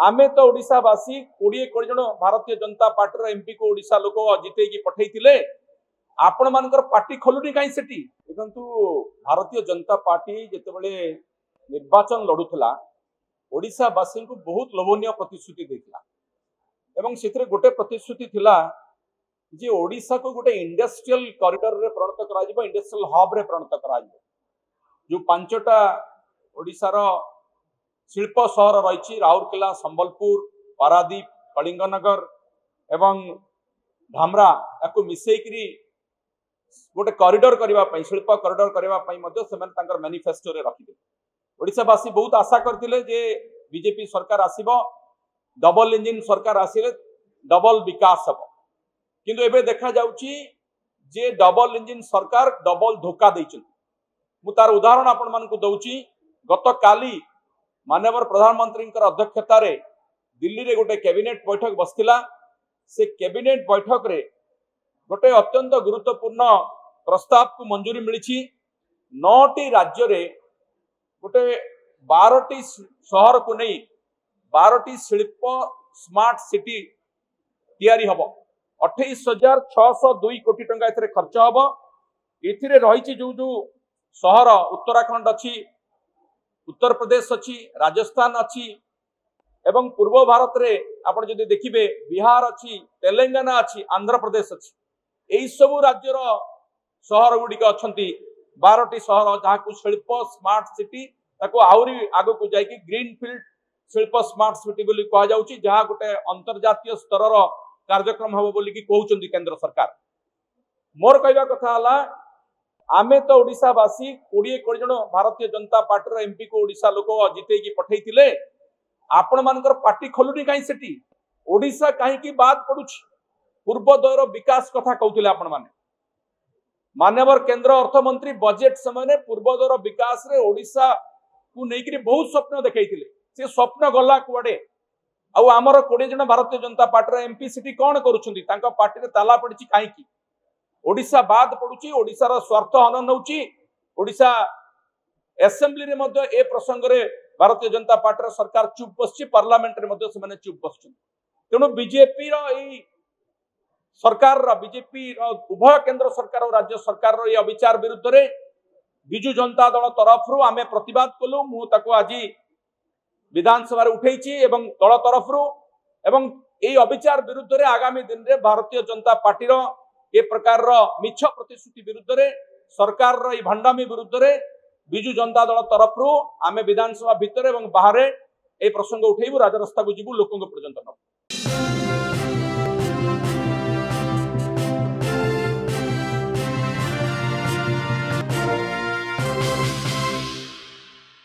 आमे तो ओडावासी कोड़े कोड़े जन Bharatiya Janata Party M P को ओडा लोक जितेक पठे आपण मान पार्टी खोलुनी कहीं से देखु भारतीय जनता पार्टी जिते निर्वाचन लड़ूला ओडावासी को बहुत लोभन प्रतिश्रुति देता से गोटे प्रतिश्रुति जे ओडा को गोटे इंडस्ट्रियल करिडर में परिणत कर इंडस्ट्रियल हब्रे रे परिणत कर जो पांचटा ओडार शिप सहर रही राउरकेला संबलपुर पारादीप कलिंगनगर एवं धामरा या मिसेक गोटे करडर करने शिल्प करडर करने मेनिफेस्टो रखिदे ओडावासी बहुत आशा करते बीजेपी सरकार आसब डबल इंजिन सरकार आसे डबल विकास हम कि देखा जा डबल इंजिन सरकार डबल धोखा दे तार उदाहरण आपण मानक दौर गत काली ମାନ୍ୟବର ପ୍ରଧାନମନ୍ତ୍ରୀଙ୍କର ଅଧ୍ୟକ୍ଷତାରେ ଦିଲ୍ଲୀରେ ଗୋଟେ କ୍ୟାବିନେଟ୍ ବୈଠକ ବସିଥିଲା ସେ କ୍ୟାବିନେଟ୍ ବୈଠକରେ ଗୋଟେ ଅତ୍ୟନ୍ତ ଗୁରୁତ୍ୱପୂର୍ଣ୍ଣ ପ୍ରସ୍ତାବକୁ ମଞ୍ଜୁରୀ ମିଳିଛି ନଅଟି ରାଜ୍ୟରେ ଗୋଟେ ବାରଟି ସହରକୁ ନେଇ ବାରଟି ଶିଳ୍ପ ସ୍ମାର୍ଟ ସିଟି ତିଆରି ହେବ ଅଠେଇଶ ହଜାର ଛଅଶହ ଦୁଇ କୋଟି ଟଙ୍କା ଏଥିରେ ଖର୍ଚ୍ଚ ହେବ ଏଥିରେ ରହିଛି ଯେଉଁ ଯେଉଁ ସହର ଉତ୍ତରାଖଣ୍ଡ ଅଛି ଉତ୍ତର ପ୍ରଦେଶ ଅଛି ରାଜସ୍ଥାନ ଅଛି ଏବଂ ପୂର୍ବ ଭାରତରେ ଆପଣ ଯଦି ଦେଖିବେ ବିହାର ଅଛି ତେଲେଙ୍ଗାନା ଅଛି ଆନ୍ଧ୍ରପ୍ରଦେଶ ଅଛି ଏହିସବୁ ରାଜ୍ୟର ସହର ଗୁଡ଼ିକ ଅଛନ୍ତି ବାରଟି ସହର ଯାହାକୁ ଶିଳ୍ପ ସ୍ମାର୍ଟ ସିଟି ତାକୁ ଆହୁରି ଆଗକୁ ଯାଇକି ଗ୍ରୀନଫିଲ୍ଡ ଶିଳ୍ପ ସ୍ମାର୍ଟ ସିଟି ବୋଲି କୁହାଯାଉଛି ଯାହା ଗୋଟେ ଅନ୍ତର୍ଜାତୀୟ ସ୍ତରର କାର୍ଯ୍ୟକ୍ରମ ହେବ ବୋଲିକି କହୁଛନ୍ତି କେନ୍ଦ୍ର ସରକାର ମୋର କହିବା କଥା ହେଲା ଆମେ ତ ଓଡ଼ିଶାବାସୀ କୋଡ଼ିଏ କୋଡ଼ିଏ ଜଣ ଭାରତୀୟ ଜନତା ପାର୍ଟିର ଏମ୍ପିକୁ ଓଡ଼ିଶା ଲୋକ ଜିତେଇକି ପଠେଇଥିଲେ ଆପଣମାନଙ୍କର ପାର୍ଟି ଖୋଲୁନି କାହିଁ ସେଠି ଓଡ଼ିଶା କାହିଁକି ବାଦ୍ ପଡୁଛି ପୂର୍ବୋଦୟର ବିକାଶ କଥା କହୁଥିଲେ ଆପଣମାନେ ମାନ୍ୟବର କେନ୍ଦ୍ର ଅର୍ଥମନ୍ତ୍ରୀ ବଜେଟ୍ ସମୟରେ ପୂର୍ବୋଦୟର ବିକାଶରେ ଓଡ଼ିଶାକୁ ନେଇକିରି ବହୁତ ସ୍ୱପ୍ନ ଦେଖେଇଥିଲେ ସେ ସ୍ୱପ୍ନ ଗଲା କୁଆଡ଼େ ଆଉ ଆମର କୋଡ଼ିଏ ଜଣ ଭାରତୀୟ ଜନତା ପାର୍ଟିର ଏମ୍ପି ସେଠି କ'ଣ କରୁଛନ୍ତି ତାଙ୍କ ପାର୍ଟିରେ ତାଲା ପଡ଼ିଛି କାହିଁକି ओडा बाद पड़ू ओडार स्वार्थ हनन होशा एसेम्बली रे मध्य ए प्रसंग रे भारतीय जनता पार्टी सरकार चुप बस पार्लामेंट में चुप बस तेणु बीजेपी रही सरकार बीजेपी उभय केंद्र सरकार और राज्य सरकार ये अविचार विरुद्ध विजु जनता दल तरफ रू आम प्रतिवाद कलु मुझे आज विधानसभा उठाई दल तरफ रू अविचार विरुद्ध आगामी दिन में भारतीय जनता पार्टी रा, ଏ ପ୍ରକାରର ମିଛ ପ୍ରତିଶ୍ରୁତି ବିରୁଦ୍ଧରେ ସରକାରର ଏହି ଭଣ୍ଡାମୀ ବିରୁଦ୍ଧରେ ବିଜୁ ଜନତା ଦଳ ତରଫରୁ ଆମେ ବିଧାନସଭା ଭିତରେ ଏବଂ ବାହାରେ এই প্রসঙ্গ উঠেইব রাজা রাস্তাকে যাবু লোক পর্যন্ত নব